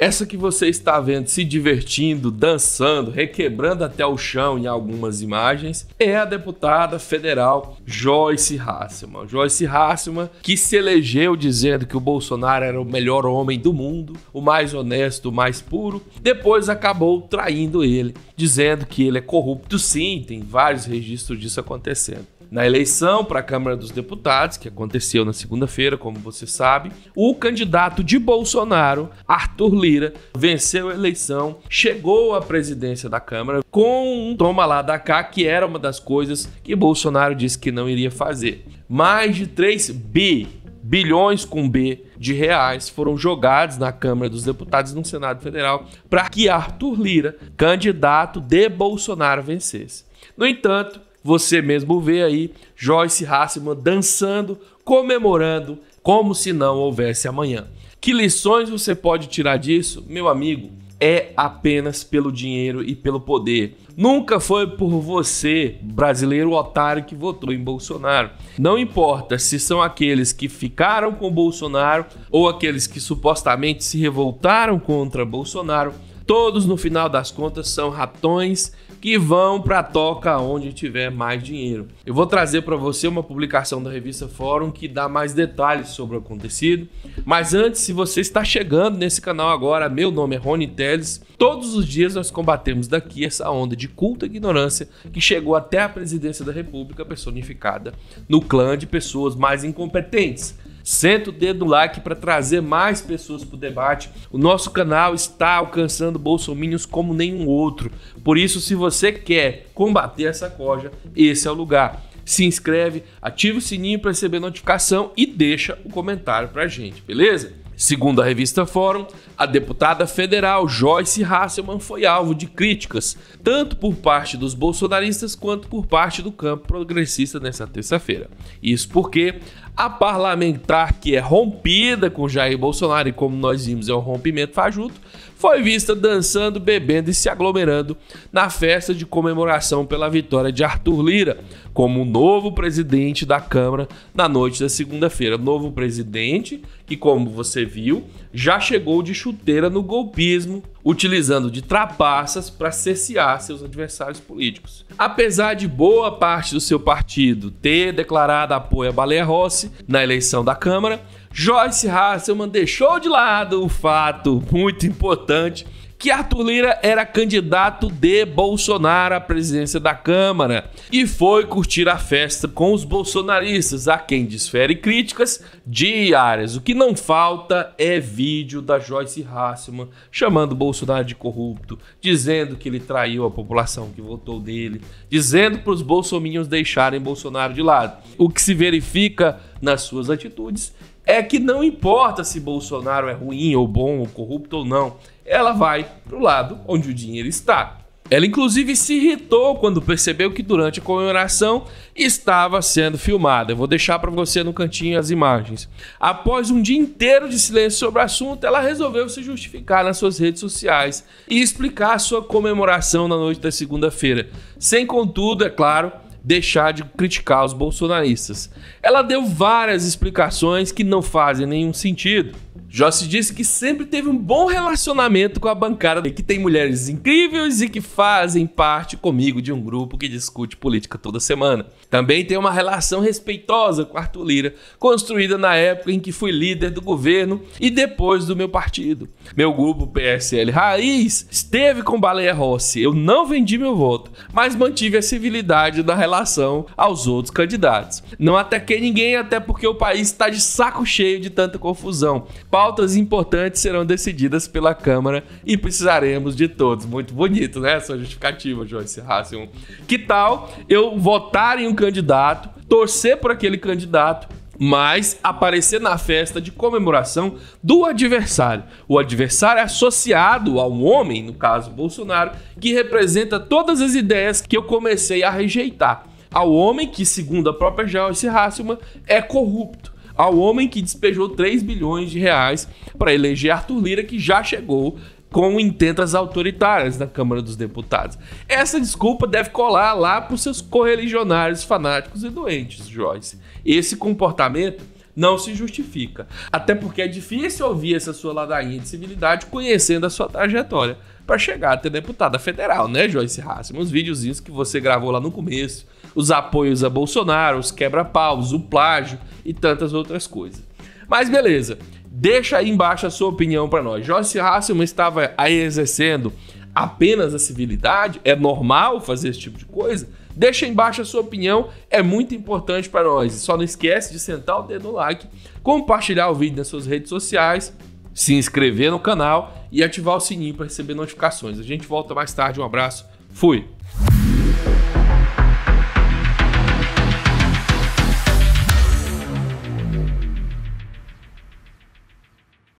Essa que você está vendo se divertindo, dançando, requebrando até o chão em algumas imagens, é a deputada federal Joyce Hasselman. Joyce Hasselman, que se elegeu dizendo que o Bolsonaro era o melhor homem do mundo, o mais honesto, o mais puro, depois acabou traindo ele, dizendo que ele é corrupto sim, tem vários registros disso acontecendo. Na eleição para a Câmara dos Deputados, que aconteceu na segunda-feira, como você sabe, o candidato de Bolsonaro, Arthur Lira, venceu a eleição, chegou à presidência da Câmara com um toma lá da cá, que era uma das coisas que Bolsonaro disse que não iria fazer. Mais de 3 bi, bilhões com B, de reais foram jogados na Câmara dos Deputados e no Senado Federal para que Arthur Lira, candidato de Bolsonaro, vencesse. No entanto, você mesmo vê aí Joyce Hasselman dançando, comemorando, como se não houvesse amanhã. Que lições você pode tirar disso, meu amigo? É apenas pelo dinheiro e pelo poder. Nunca foi por você, brasileiro otário, que votou em Bolsonaro. Não importa se são aqueles que ficaram com Bolsonaro ou aqueles que supostamente se revoltaram contra Bolsonaro, Todos, no final das contas, são ratões que vão para a toca onde tiver mais dinheiro. Eu vou trazer para você uma publicação da revista Fórum que dá mais detalhes sobre o acontecido. Mas antes, se você está chegando nesse canal agora, meu nome é Rony Teles. Todos os dias nós combatemos daqui essa onda de culta ignorância que chegou até a presidência da República personificada no clã de pessoas mais incompetentes Senta o dedo no like para trazer mais pessoas para o debate. O nosso canal está alcançando bolsominions como nenhum outro. Por isso, se você quer combater essa coja, esse é o lugar. Se inscreve, ativa o sininho para receber notificação e deixa o um comentário para gente, beleza? Segundo a revista Fórum, a deputada federal Joyce Hasselman foi alvo de críticas, tanto por parte dos bolsonaristas quanto por parte do campo progressista nesta terça-feira. Isso porque a parlamentar que é rompida com Jair Bolsonaro, e como nós vimos, é um rompimento fajuto, foi vista dançando, bebendo e se aglomerando na festa de comemoração pela vitória de Arthur Lira como novo presidente da Câmara na noite da segunda-feira. Novo presidente que, como você viu, já chegou de chuteira no golpismo utilizando de trapaças para cercear seus adversários políticos. Apesar de boa parte do seu partido ter declarado apoio a Baleia Rossi na eleição da Câmara, Joyce Hasselman deixou de lado o fato muito importante que Arthur Lira era candidato de Bolsonaro à presidência da Câmara e foi curtir a festa com os bolsonaristas, a quem desfere críticas diárias. O que não falta é vídeo da Joyce Hasselman chamando Bolsonaro de corrupto, dizendo que ele traiu a população que votou dele, dizendo para os bolsominions deixarem Bolsonaro de lado. O que se verifica nas suas atitudes é que não importa se Bolsonaro é ruim ou bom ou corrupto ou não, ela vai pro lado onde o dinheiro está. Ela inclusive se irritou quando percebeu que durante a comemoração estava sendo filmada. Eu vou deixar para você no cantinho as imagens. Após um dia inteiro de silêncio sobre o assunto, ela resolveu se justificar nas suas redes sociais e explicar sua comemoração na noite da segunda-feira. Sem contudo, é claro, deixar de criticar os bolsonaristas. Ela deu várias explicações que não fazem nenhum sentido. Jó disse que sempre teve um bom relacionamento com a bancada e que tem mulheres incríveis e que fazem parte comigo de um grupo que discute política toda semana. Também tem uma relação respeitosa com Arthur Lira, construída na época em que fui líder do governo e depois do meu partido. Meu grupo PSL Raiz esteve com Baleia Rossi. Eu não vendi meu voto, mas mantive a civilidade da relação aos outros candidatos. Não ataquei ninguém, até porque o país está de saco cheio de tanta confusão pautas importantes serão decididas pela Câmara e precisaremos de todos. Muito bonito, né? Sua justificativa, Joyce Hasselman. Que tal eu votar em um candidato, torcer por aquele candidato mas aparecer na festa de comemoração do adversário. O adversário é associado a um homem, no caso Bolsonaro, que representa todas as ideias que eu comecei a rejeitar. Ao homem que, segundo a própria Joyce Hasselman, é corrupto ao homem que despejou 3 bilhões de reais para eleger Arthur Lira, que já chegou com intentas autoritárias na Câmara dos Deputados. Essa desculpa deve colar lá para os seus correligionários fanáticos e doentes, Joyce. Esse comportamento não se justifica. Até porque é difícil ouvir essa sua ladainha de civilidade conhecendo a sua trajetória para chegar até deputada federal, né, Joyce Hassim? Uns videozinhos que você gravou lá no começo os apoios a Bolsonaro, os quebra-paus, o plágio e tantas outras coisas. Mas beleza, deixa aí embaixo a sua opinião para nós. Joyce Hasselman estava aí exercendo apenas a civilidade? É normal fazer esse tipo de coisa? Deixa aí embaixo a sua opinião, é muito importante para nós. Só não esquece de sentar o dedo no like, compartilhar o vídeo nas suas redes sociais, se inscrever no canal e ativar o sininho para receber notificações. A gente volta mais tarde. Um abraço. Fui.